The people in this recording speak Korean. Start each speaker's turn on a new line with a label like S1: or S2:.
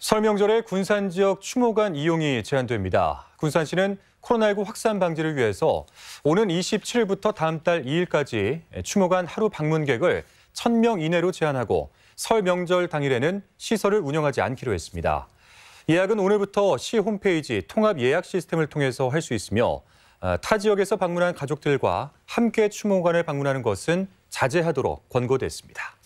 S1: 설 명절에 군산 지역 추모관 이용이 제한됩니다. 군산시는 코로나19 확산 방지를 위해서 오는 27일부터 다음 달 2일까지 추모관 하루 방문객을 1,000명 이내로 제한하고 설 명절 당일에는 시설을 운영하지 않기로 했습니다. 예약은 오늘부터 시 홈페이지 통합 예약 시스템을 통해서 할 수 있으며 아, 타 지역에서 방문한 가족들과 함께 추모관을 방문하는 것은 자제하도록 권고됐습니다.